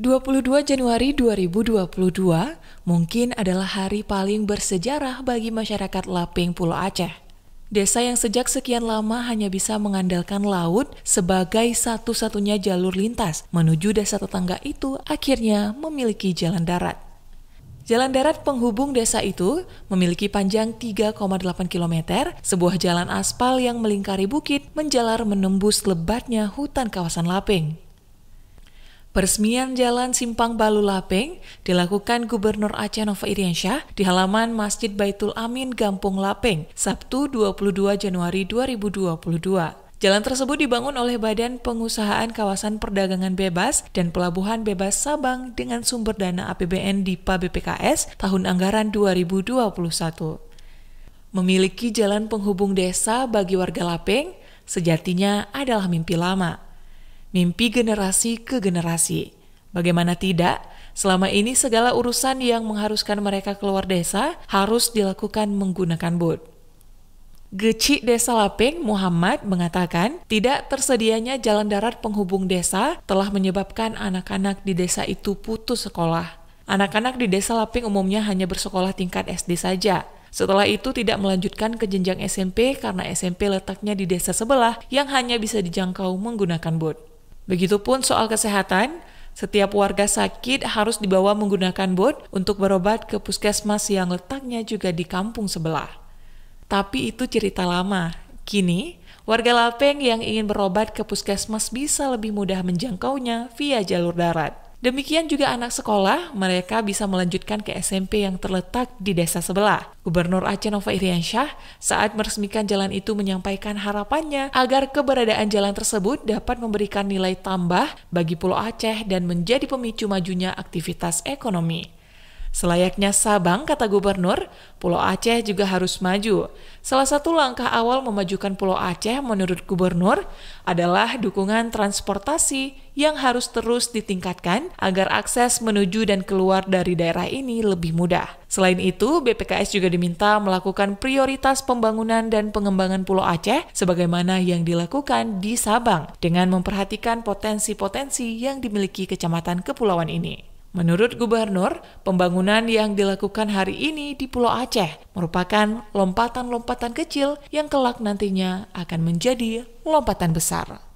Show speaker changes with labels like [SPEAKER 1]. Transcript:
[SPEAKER 1] 22 Januari 2022 mungkin adalah hari paling bersejarah bagi masyarakat Laping Pulau Aceh. Desa yang sejak sekian lama hanya bisa mengandalkan laut sebagai satu-satunya jalur lintas menuju desa tetangga itu akhirnya memiliki jalan darat. Jalan darat penghubung desa itu memiliki panjang 3,8 km, sebuah jalan aspal yang melingkari bukit menjalar menembus lebatnya hutan kawasan Laping. Peresmian Jalan Simpang Balu Lapeng dilakukan Gubernur Aceh Nova Iriansyah di halaman Masjid Baitul Amin Gampung Lapeng, Sabtu 22 Januari 2022. Jalan tersebut dibangun oleh Badan Pengusahaan Kawasan Perdagangan Bebas dan Pelabuhan Bebas Sabang dengan sumber dana APBN DIPA BPKS tahun anggaran 2021. Memiliki jalan penghubung desa bagi warga Lapeng sejatinya adalah mimpi lama mimpi generasi ke generasi. Bagaimana tidak, selama ini segala urusan yang mengharuskan mereka keluar desa harus dilakukan menggunakan bot. Geci Desa Lapeng, Muhammad, mengatakan tidak tersedianya jalan darat penghubung desa telah menyebabkan anak-anak di desa itu putus sekolah. Anak-anak di desa Lapeng umumnya hanya bersekolah tingkat SD saja. Setelah itu tidak melanjutkan ke jenjang SMP karena SMP letaknya di desa sebelah yang hanya bisa dijangkau menggunakan bot. Begitupun soal kesehatan, setiap warga sakit harus dibawa menggunakan bot untuk berobat ke puskesmas yang letaknya juga di kampung sebelah. Tapi itu cerita lama. Kini, warga Lapeng yang ingin berobat ke puskesmas bisa lebih mudah menjangkaunya via jalur darat. Demikian juga anak sekolah, mereka bisa melanjutkan ke SMP yang terletak di desa sebelah. Gubernur Aceh Nova Iriansyah saat meresmikan jalan itu menyampaikan harapannya agar keberadaan jalan tersebut dapat memberikan nilai tambah bagi Pulau Aceh dan menjadi pemicu majunya aktivitas ekonomi. Selayaknya Sabang, kata gubernur, Pulau Aceh juga harus maju. Salah satu langkah awal memajukan Pulau Aceh menurut gubernur adalah dukungan transportasi yang harus terus ditingkatkan agar akses menuju dan keluar dari daerah ini lebih mudah. Selain itu, BPKS juga diminta melakukan prioritas pembangunan dan pengembangan Pulau Aceh sebagaimana yang dilakukan di Sabang dengan memperhatikan potensi-potensi yang dimiliki kecamatan kepulauan ini. Menurut gubernur, pembangunan yang dilakukan hari ini di Pulau Aceh merupakan lompatan-lompatan kecil yang kelak nantinya akan menjadi lompatan besar.